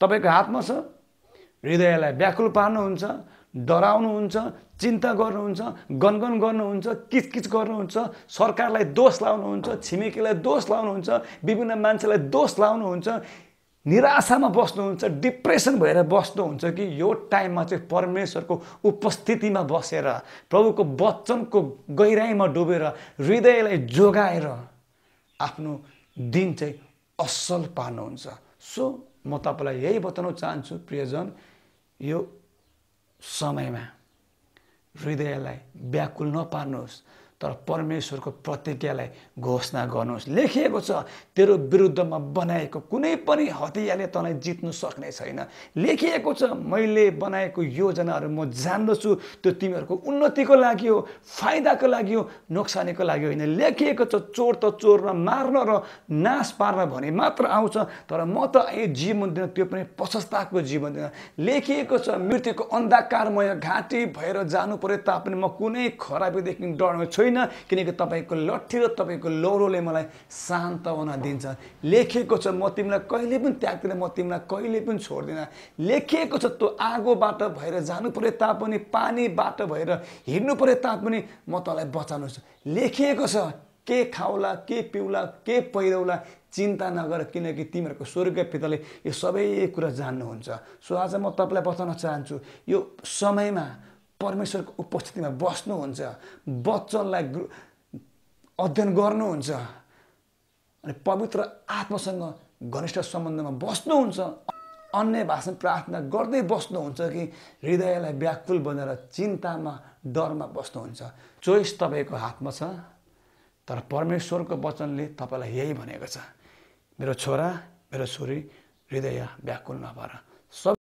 तपाईँको हातमा छ हृदयलाई व्याकुल पार्नुहुन्छ डराउनुहुन्छ चिन्ता गर्नुहुन्छ गनगन गर्नुहुन्छ किचकिच गर्नुहुन्छ सरकारलाई दोष लाउनुहुन्छ छिमेकीलाई दोष लाउनुहुन्छ विभिन्न मान्छेलाई दोष लाउनुहुन्छ निराशामा बस्नुहुन्छ डिप्रेसन भएर बस्नुहुन्छ कि यो टाइममा चाहिँ परमेश्वरको उपस्थितिमा बसेर प्रभुको वचनको गहिराइमा डुबेर हृदयलाई जोगाएर आफ्नो दिन चाहिँ असल पार्नुहुन्छ सो म तपाईँलाई यही बताउन चाहन्छु प्रियजन यो समयमा हृदयलाई व्याकुल नपार्नुहोस् तर परमेश्वरको प्रतिज्ञालाई घोषणा गर्नुहोस् लेखिएको छ तेरो विरुद्धमा बनाएको कुनै पनि हतियारले तँलाई जित्नु सक्ने छैन लेखिएको छ मैले बनाएको योजनाहरू म जान्दछु त्यो तिमीहरूको उन्नतिको लागि हो फाइदाको लागि हो नोक्सानीको लागि होइन लेखिएको छ चोर त चोर र मार्न र नाश पार्न भने मात्र आउँछ तर म त ए जीवन दिन त्यो पनि पशस्ताको जीवन दिन लेखिएको छ मृत्युको अन्धकारमय घाँटी भएर जानु पऱ्यो तापनि म कुनै खराबीदेखि छु छैन किनकि तपाईँको लट्ठी र तपाईँको लौरोले मलाई सान्त्वना दिन्छ लेखिएको छ म तिमीलाई कहिले पनि त्याग्दिनँ म तिमीलाई कहिले पनि छोड्दिनँ लेखिएको छ त्यो आगोबाट भएर जानु पऱ्यो तापनि पानीबाट भएर हिँड्नु पऱ्यो तापनि म तँलाई बचाउनु छ लेखिएको छ के खाउला के पिउला के पहिरौला चिन्ता नगर किनकि तिमीहरूको स्वर्ग पिताले यो सबै कुरा जान्नुहुन्छ सो आज म तपाईँलाई बताउन चाहन्छु यो समयमा परमेश्वरको उपस्थितिमा बस्नुहुन्छ वचनलाई अध्ययन गर्नुहुन्छ अनि पवित्र आत्मासँग घनिष्ठ सम्बन्धमा बस्नुहुन्छ अन्य भाषण प्रार्थना गर्दै बस्नुहुन्छ कि हृदयलाई व्याकुल बनेर चिन्तामा डरमा बस्नुहुन्छ चोइस तपाईँको हातमा छ तर परमेश्वरको वचनले तपाईँलाई यही भनेको छ मेरो छोरा मेरो छोरी हृदय व्याकुल नभएर सब